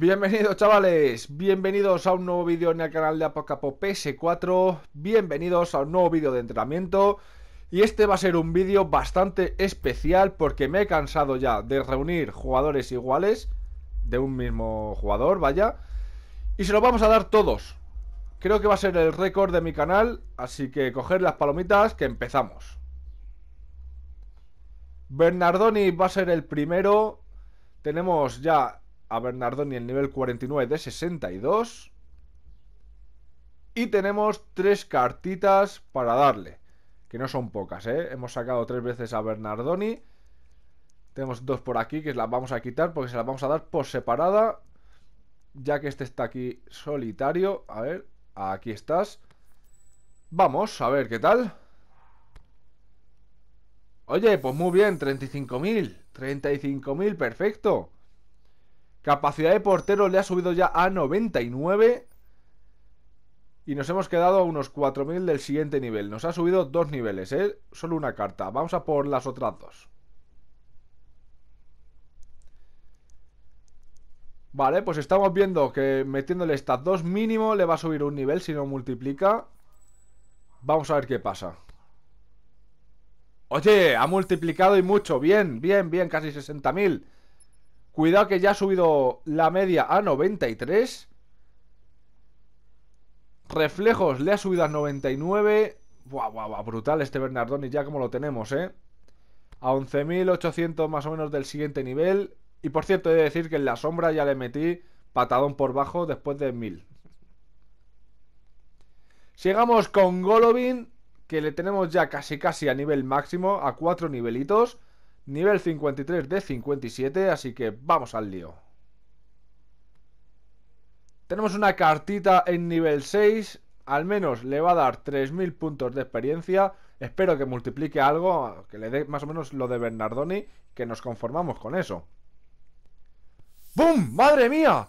Bienvenidos chavales, bienvenidos a un nuevo vídeo en el canal de Apocapo PS4, bienvenidos a un nuevo vídeo de entrenamiento y este va a ser un vídeo bastante especial porque me he cansado ya de reunir jugadores iguales de un mismo jugador, vaya, y se los vamos a dar todos. Creo que va a ser el récord de mi canal, así que coger las palomitas que empezamos. Bernardoni va a ser el primero. Tenemos ya a Bernardoni el nivel 49 de 62. Y tenemos tres cartitas para darle. Que no son pocas, ¿eh? Hemos sacado tres veces a Bernardoni. Tenemos dos por aquí que las vamos a quitar porque se las vamos a dar por separada. Ya que este está aquí solitario. A ver, aquí estás. Vamos, a ver qué tal. Oye, pues muy bien, 35.000. 35.000, perfecto. Capacidad de portero le ha subido ya a 99. Y nos hemos quedado a unos 4.000 del siguiente nivel. Nos ha subido dos niveles, ¿eh? Solo una carta. Vamos a por las otras dos. Vale, pues estamos viendo que metiéndole estas dos mínimo le va a subir un nivel si no multiplica. Vamos a ver qué pasa. Oye, ha multiplicado y mucho. Bien, bien, bien, casi 60.000. Cuidado que ya ha subido la media a 93. Reflejos le ha subido a 99. Buah, buah, brutal este Bernardoni, ya como lo tenemos, ¿eh? A 11.800 más o menos del siguiente nivel. Y por cierto, he de decir que en la sombra ya le metí patadón por bajo después de 1.000. Llegamos con Golovin, que le tenemos ya casi casi a nivel máximo, a cuatro nivelitos. Nivel 53 de 57, así que vamos al lío. Tenemos una cartita en nivel 6, al menos le va a dar 3.000 puntos de experiencia. Espero que multiplique algo, que le dé más o menos lo de Bernardoni, que nos conformamos con eso. ¡Bum! ¡Madre mía!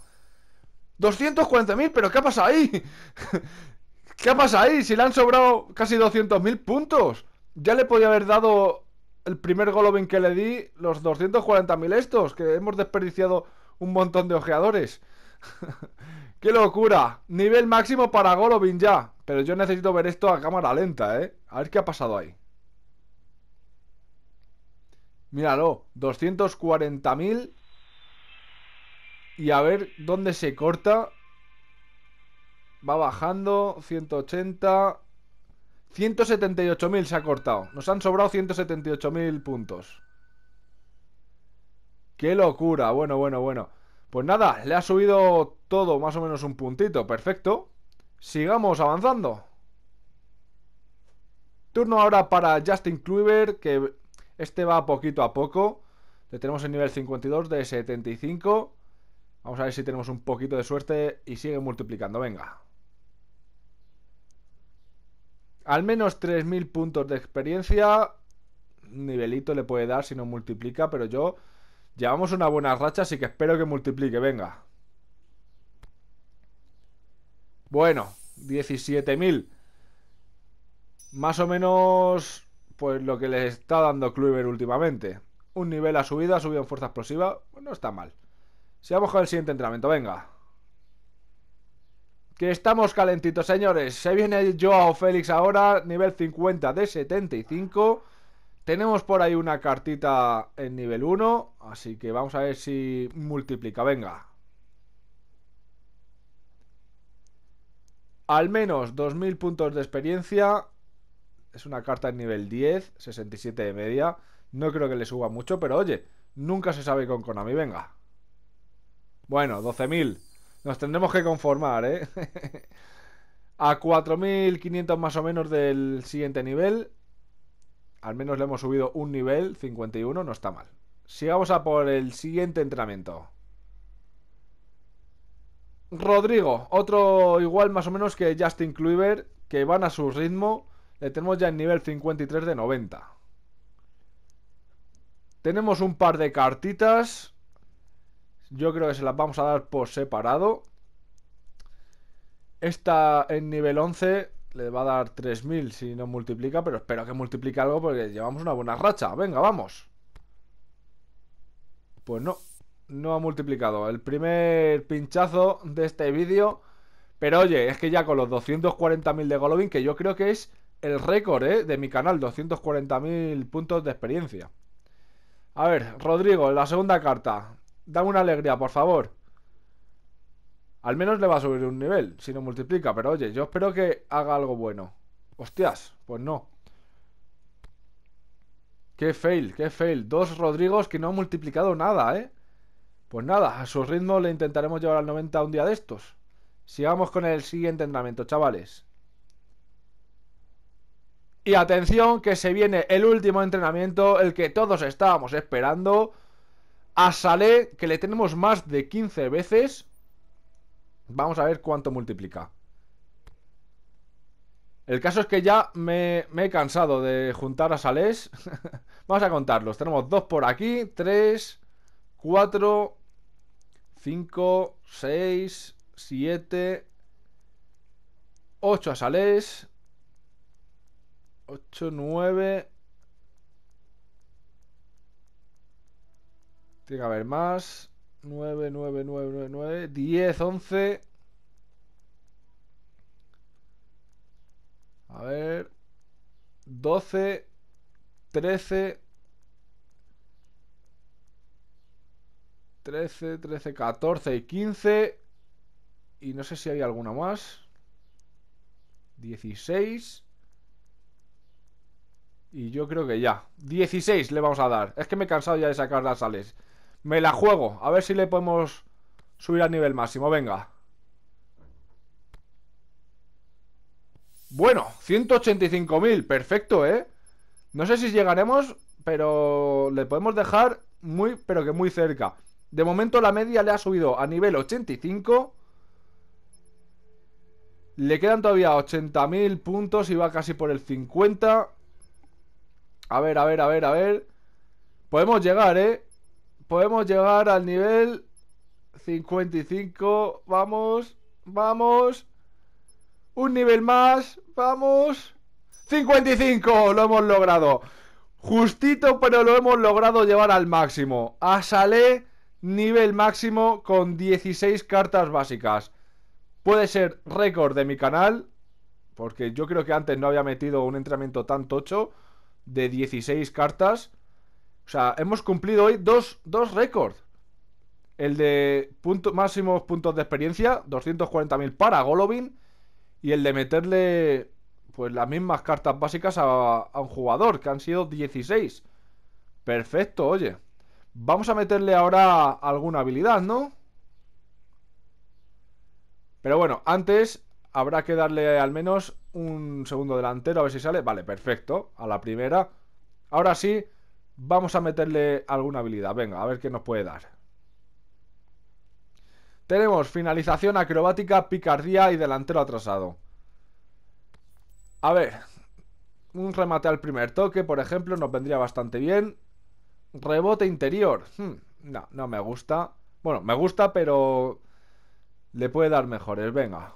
¡240.000! ¿Pero qué pasa ahí? ¿Qué pasa ahí? Si le han sobrado casi 200.000 puntos. Ya le podía haber dado el primer Golovin que le di los 240.000 estos, que hemos desperdiciado un montón de ojeadores. ¡Qué locura! Nivel máximo para Golovin ya. Pero yo necesito ver esto a cámara lenta, ¿eh? A ver qué ha pasado ahí. Míralo, 240.000. Y a ver dónde se corta. Va bajando, 180. 178.000 se ha cortado. Nos han sobrado 178.000 puntos. ¡Qué locura! Bueno, bueno, bueno. Pues nada, le ha subido todo más o menos un puntito. Perfecto. Sigamos avanzando. Turno ahora para Justin Kluivert, que este va poquito a poco. Le tenemos el nivel 52 de 75. Vamos a ver si tenemos un poquito de suerte y sigue multiplicando. Venga. Al menos 3.000 puntos de experiencia. Nivelito le puede dar si no multiplica, pero yo... Llevamos una buena racha, así que espero que multiplique, venga. Bueno, 17.000. Más o menos, pues lo que le está dando Kluivert últimamente. Un nivel a subida, subido en fuerza explosiva, pues no está mal. vamos con el siguiente entrenamiento, venga que estamos calentitos, señores. Se viene Joao Félix ahora, nivel 50 de 75. Tenemos por ahí una cartita en nivel 1, así que vamos a ver si multiplica, venga. Al menos 2.000 puntos de experiencia. Es una carta en nivel 10, 67 de media. No creo que le suba mucho, pero oye, nunca se sabe con Konami, venga. Bueno, 12.000. Nos tendremos que conformar, ¿eh? a 4.500 más o menos del siguiente nivel. Al menos le hemos subido un nivel, 51, no está mal. Sigamos a por el siguiente entrenamiento. Rodrigo, otro igual más o menos que Justin Kluivert, que van a su ritmo. Le tenemos ya en nivel 53 de 90. Tenemos un par de cartitas yo creo que se las vamos a dar por separado. Esta en nivel 11 le va a dar 3000 si no multiplica, pero espero que multiplique algo porque llevamos una buena racha. Venga, vamos. Pues no, no ha multiplicado. El primer pinchazo de este vídeo. Pero oye, es que ya con los 240.000 de Golovin, que yo creo que es el récord eh, de mi canal, 240.000 puntos de experiencia. A ver, Rodrigo, la segunda carta dame una alegría, por favor. Al menos le va a subir un nivel, si no multiplica, pero oye, yo espero que haga algo bueno. Hostias, pues no. Qué fail, qué fail. Dos Rodrigos que no han multiplicado nada, ¿eh? Pues nada, a su ritmo le intentaremos llevar al 90 un día de estos. Sigamos con el siguiente entrenamiento, chavales. Y atención que se viene el último entrenamiento, el que todos estábamos esperando. A Saleh, que le tenemos más de 15 veces. Vamos a ver cuánto multiplica. El caso es que ya me he cansado de juntar a Saleh. Vamos a contarlos. Tenemos 2 por aquí. 3, 4, 5, 6, 7, 8 a Saleh. 8, 9. Tiene que haber más. 9, 9, 9, 9, 9, 10, 11. A ver. 12, 13. 13, 13, 14 y 15. Y no sé si hay alguna más. 16. Y yo creo que ya. 16 le vamos a dar. Es que me he cansado ya de sacar las sales. Me la juego. A ver si le podemos subir al nivel máximo. Venga. Bueno, 185.000. Perfecto, ¿eh? No sé si llegaremos, pero le podemos dejar muy, pero que muy cerca. De momento la media le ha subido a nivel 85. Le quedan todavía 80.000 puntos y va casi por el 50. A ver, a ver, a ver, a ver. Podemos llegar, ¿eh? Podemos llegar al nivel 55. Vamos, vamos. Un nivel más. Vamos. 55. Lo hemos logrado. Justito, pero lo hemos logrado llevar al máximo. A Salé, nivel máximo con 16 cartas básicas. Puede ser récord de mi canal, porque yo creo que antes no había metido un entrenamiento tan tocho de 16 cartas. O sea, hemos cumplido hoy dos, récords. El de máximos puntos de experiencia, 240.000 para Golovin. Y el de meterle pues las mismas cartas básicas a, a un jugador, que han sido 16. Perfecto, oye. Vamos a meterle ahora alguna habilidad, ¿no? Pero bueno, antes habrá que darle al menos un segundo delantero a ver si sale. Vale, perfecto. A la primera. Ahora sí, Vamos a meterle alguna habilidad. Venga, a ver qué nos puede dar. Tenemos finalización acrobática, picardía y delantero atrasado. A ver. Un remate al primer toque, por ejemplo, nos vendría bastante bien. Rebote interior. Hmm, no, no me gusta. Bueno, me gusta, pero... Le puede dar mejores, venga.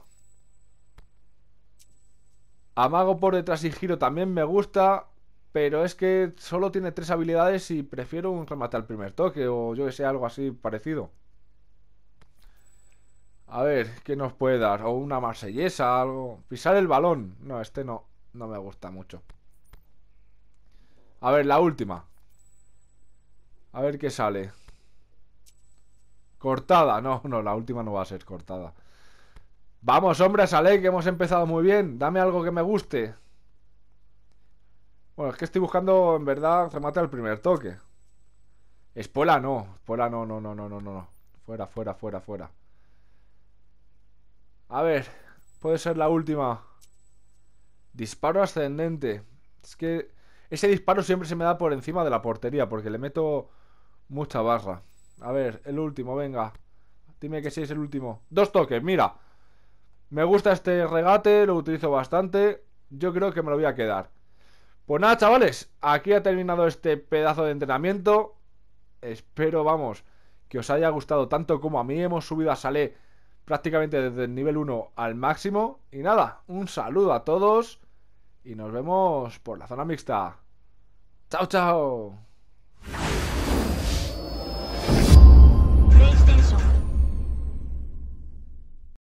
Amago por detrás y giro también me gusta pero es que solo tiene tres habilidades y prefiero un remate al primer toque o yo que sé, algo así parecido. A ver, ¿qué nos puede dar? O una marsellesa, algo. Pisar el balón. No, este no, no me gusta mucho. A ver, la última. A ver qué sale. Cortada. No, no, la última no va a ser cortada. Vamos, hombre, sale que hemos empezado muy bien. Dame algo que me guste. Bueno, es que estoy buscando, en verdad, remate al primer toque. Espola no, Espola no, no, no, no, no, no. Fuera, fuera, fuera, fuera. A ver, puede ser la última. Disparo ascendente. Es que ese disparo siempre se me da por encima de la portería porque le meto mucha barra. A ver, el último, venga. Dime que sí es el último. Dos toques, mira. Me gusta este regate, lo utilizo bastante. Yo creo que me lo voy a quedar. Pues nada, chavales, aquí ha terminado este pedazo de entrenamiento. Espero, vamos, que os haya gustado tanto como a mí. Hemos subido a Salé prácticamente desde el nivel 1 al máximo. Y nada, un saludo a todos y nos vemos por la zona mixta. ¡Chao, chao!